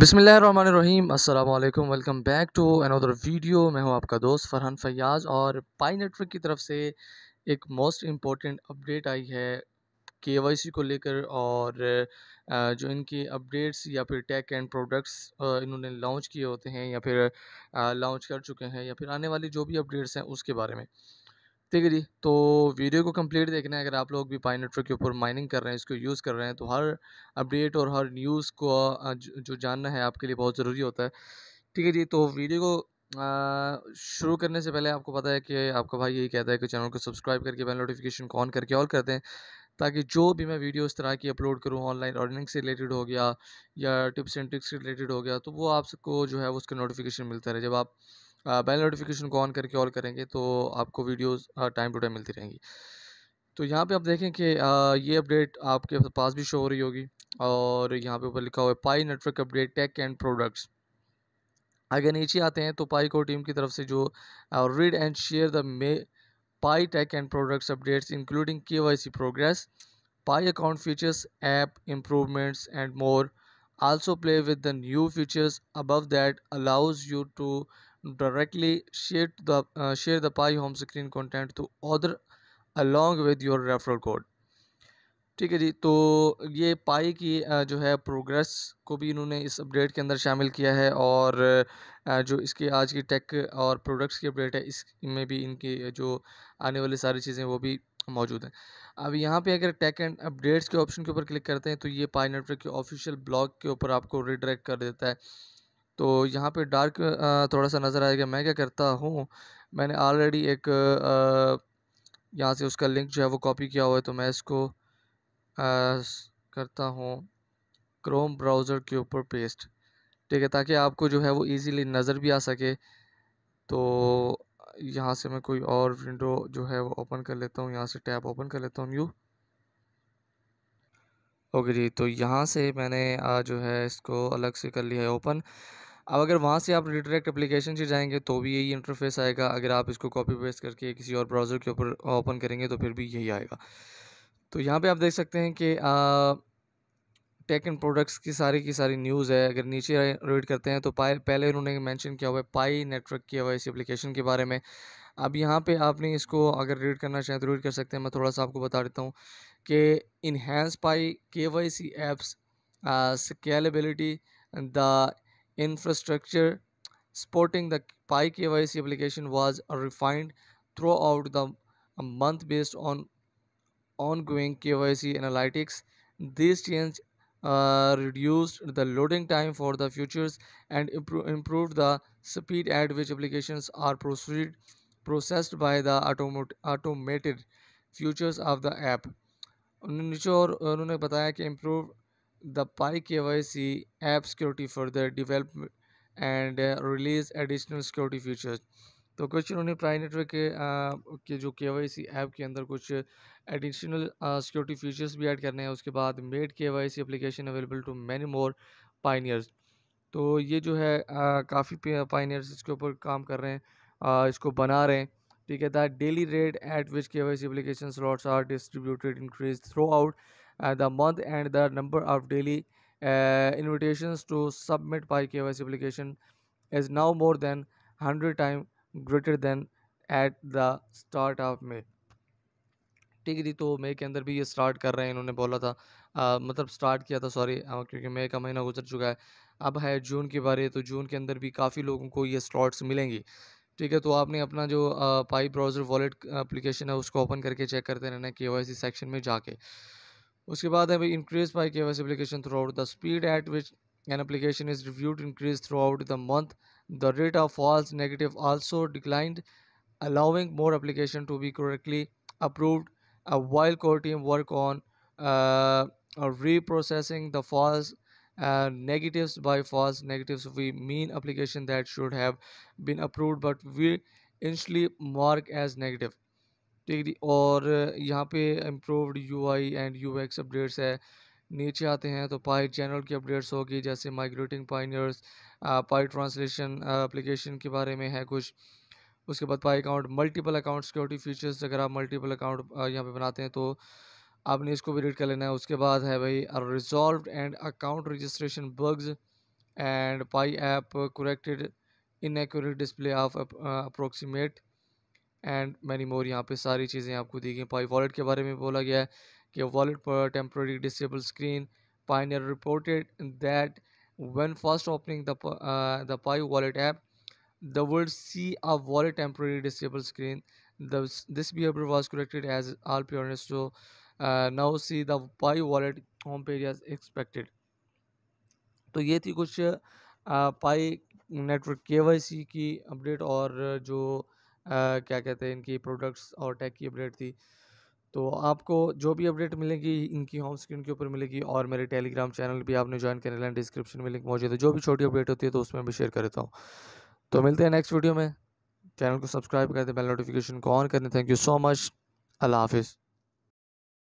बसमिल अल्लाम welcome back to another video मैं हूं आपका दोस्त फरहान फयाज और पाई नेटवर्क की तरफ से एक मोस्ट इम्पॉर्टेंट अपडेट आई है के को लेकर और जो इनके अपडेट्स या फिर टेक एंड प्रोडक्ट्स इन्होंने लॉन्च किए होते हैं या फिर लॉन्च कर चुके हैं या फिर आने वाली जो भी अपडेट्स हैं उसके बारे में ठीक है जी तो वीडियो को कंप्लीट देखना है अगर आप लोग भी पाई के ऊपर माइनिंग कर रहे हैं इसको यूज़ कर रहे हैं तो हर अपडेट और हर न्यूज़ को जो जानना है आपके लिए बहुत ज़रूरी होता है ठीक है जी तो वीडियो को शुरू करने से पहले आपको पता है कि आपका भाई यही कहता है कि चैनल को सब्सक्राइब करके बेल नोटिफिकेशन ऑन करके ऑल कर दें ताकि जो भी मैं वीडियो इस तरह की अपलोड करूँ ऑनलाइन अर्निंग से रिलेटेड हो गया या टिप्स एंड ट्रिक्स से रिलेटेड हो गया तो वो आप सबको जो है उसका नोटिफिकेशन मिलता रहे जब आप बेल नोटिफिकेशन को ऑन करके ऑल करेंगे तो आपको वीडियोस टाइम टू टाइम मिलती रहेंगी तो यहाँ पे आप देखें कि ये अपडेट आपके पास भी शो हो रही होगी और यहाँ पे ऊपर लिखा हुआ है Pi network update tech and products अगर नीचे आते हैं तो पाई को टीम की तरफ से जो read and share the May Pi tech and products updates including K Y C progress Pi account features app improvements and more also play with the new features above that allows you to directly share the uh, share the pi home screen content to other along with your referral code ठीक है जी तो ये पाई की जो है progress को भी इन्होंने इस अपडेट के अंदर शामिल किया है और जो इसके आज की टेक और प्रोडक्ट्स की अपडेट है इस में भी इनके जो आने वाली सारी चीज़ें वो भी मौजूद हैं अब यहाँ पे अगर टेक एंड अपडेट्स के ऑप्शन के ऊपर क्लिक करते हैं तो ये पाई नेटवर्क के ऑफिशियल ब्लॉग के ऊपर आपको रिडायरेक्ट कर देता है तो यहाँ पे डार्क थोड़ा सा नज़र आएगा मैं क्या करता हूँ मैंने ऑलरेडी एक यहाँ से उसका लिंक जो है वो कॉपी किया हुआ है तो मैं इसको करता हूँ क्रोम ब्राउज़र के ऊपर पेस्ट ठीक है ताकि आपको जो है वो ईज़िली नज़र भी आ सके तो यहाँ से मैं कोई और विंडो जो है वो ओपन कर लेता हूँ यहाँ से टैब ओपन कर लेता हूँ यू ओके जी तो यहाँ से मैंने जो है इसको अलग से कर लिया है ओपन अब अगर वहाँ से आप रिडायरेक्ट एप्लीकेशन से जाएंगे तो भी यही इंटरफेस आएगा अगर आप इसको कॉपी पेस्ट करके किसी और ब्राउज़र के ऊपर ओपन करेंगे तो फिर भी यही आएगा तो यहाँ पे आप देख सकते हैं कि टेक एंड प्रोडक्ट्स की सारी की सारी न्यूज़ है अगर नीचे रीड करते हैं तो पहले उन्होंने मैंशन किया हुआ है पाई नेटवर्क किया हुआ है इस एप्लीकेशन के बारे में अब यहाँ पे आपने इसको अगर रीड करना चाहें तो रीड कर सकते हैं मैं थोड़ा सा आपको बता देता हूँ कि enhance Pi K Y C apps scalability the infrastructure the Pi K Y C application was refined throughout the month based on ongoing K Y C analytics this change Uh, reduced the loading time for the futures and impro improved the speed at which applications are processed by the automated futures of the app. नीचे और उन्होंने बताया कि improve the Pi app security further, app and for the develop and तो कुछ उन्हें प्राई network के आ, के जो के वाई सी ऐप के अंदर कुछ एडिशनल सिक्योरिटी फीचर्स भी ऐड करने हैं उसके बाद made K Y C application available to many more pioneers तो ये जो है काफ़ी पाइनियर्स इसके ऊपर काम कर रहे हैं आ, इसको बना रहे हैं ठीक है the daily rate at which K Y C application slots are distributed increase throughout the month and the number of daily invitation to submit by K Y C application is now more than hundred time greater than at the start of May ठीक जी तो मई के अंदर भी ये start कर रहे हैं इन्होंने बोला था आ, मतलब स्टार्ट किया था सॉरी क्योंकि मई का महीना गुजर चुका है अब है जून के बारे तो जून के अंदर भी काफ़ी लोगों को ये स्लॉट्स मिलेंगी ठीक है तो आपने अपना जो आ, पाई ब्राउज़र वॉलेट एप्लीकेशन है उसको ओपन करके चेक करते रहना के वाई सी सेक्शन में जाके उसके बाद है भाई increase Pi K Y C application throughout the speed at which an application is reviewed increase throughout the month The rate of false negative also declined, allowing more applications to be correctly approved while core team work on uh, reprocessing the false uh, negatives by false negatives we mean application that should have been approved but we initially mark as negative Take the or uh, यहाँ improved UI and UX updates. नीचे आते हैं तो पाई channel की updates होगी जैसे migrating pioneers Pi translation application के बारे में है कुछ उसके बाद Pi account multiple account security features अगर आप मल्टीपल अकाउंट यहाँ पे बनाते हैं तो आपने इसको भी रीड कर लेना है उसके बाद है भाई resolve and account registration bugs and Pi app corrected inaccurate display of approximate and many more यहाँ पे सारी चीज़ें आपको दी गई पाई वॉलेट के बारे में बोला गया है के वॉलेट पर temporary disable screen pioneer reported that when first opening the Pi wallet app the world see a wallet temporary disable screen this behaviour was collected as all pioneers to now see the Pi wallet home page as expected तो ये थी कुछ पाई network के Y सी की update और जो आ, uh, क्या कहते हैं इनकी प्रोडक्ट्स और टैक की अपडेट थी तो आपको जो भी अपडेट मिलेगी इनकी होम स्क्रीन के ऊपर मिलेगी और मेरे टेलीग्राम चैनल भी आपने ज्वाइन करने लेना डिस्क्रिप्शन में लिंक मौजूद है जो भी छोटी अपडेट होती है तो उसमें भी शेयर कर देता हूँ तो मिलते हैं नेक्स्ट वीडियो में चैनल को सब्सक्राइब कर दें बेल नोटिफिकेशन को ऑन कर दें थैंक यू सो मच अल्लाह हाफिज़